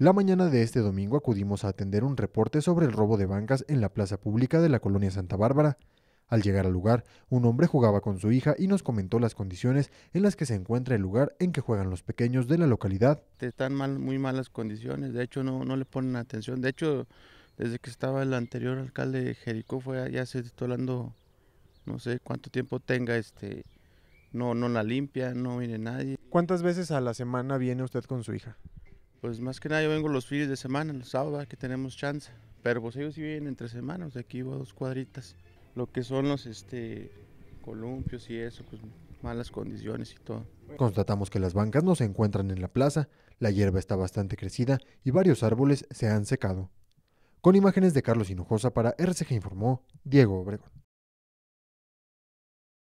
La mañana de este domingo acudimos a atender un reporte sobre el robo de bancas en la plaza pública de la colonia Santa Bárbara. Al llegar al lugar, un hombre jugaba con su hija y nos comentó las condiciones en las que se encuentra el lugar en que juegan los pequeños de la localidad. Están mal, muy malas condiciones, de hecho no, no le ponen atención. De hecho, desde que estaba el anterior alcalde de Jericó, fue, ya se hablando, no sé cuánto tiempo tenga, este, no, no la limpia, no viene nadie. ¿Cuántas veces a la semana viene usted con su hija? Pues más que nada yo vengo los fines de semana, los sábados, que tenemos chance. Pero pues ellos sí vienen entre semanas, de aquí aquí a dos cuadritas. Lo que son los este, columpios y eso, pues malas condiciones y todo. Constatamos que las bancas no se encuentran en la plaza, la hierba está bastante crecida y varios árboles se han secado. Con imágenes de Carlos Hinojosa para RCG informó Diego Obregón.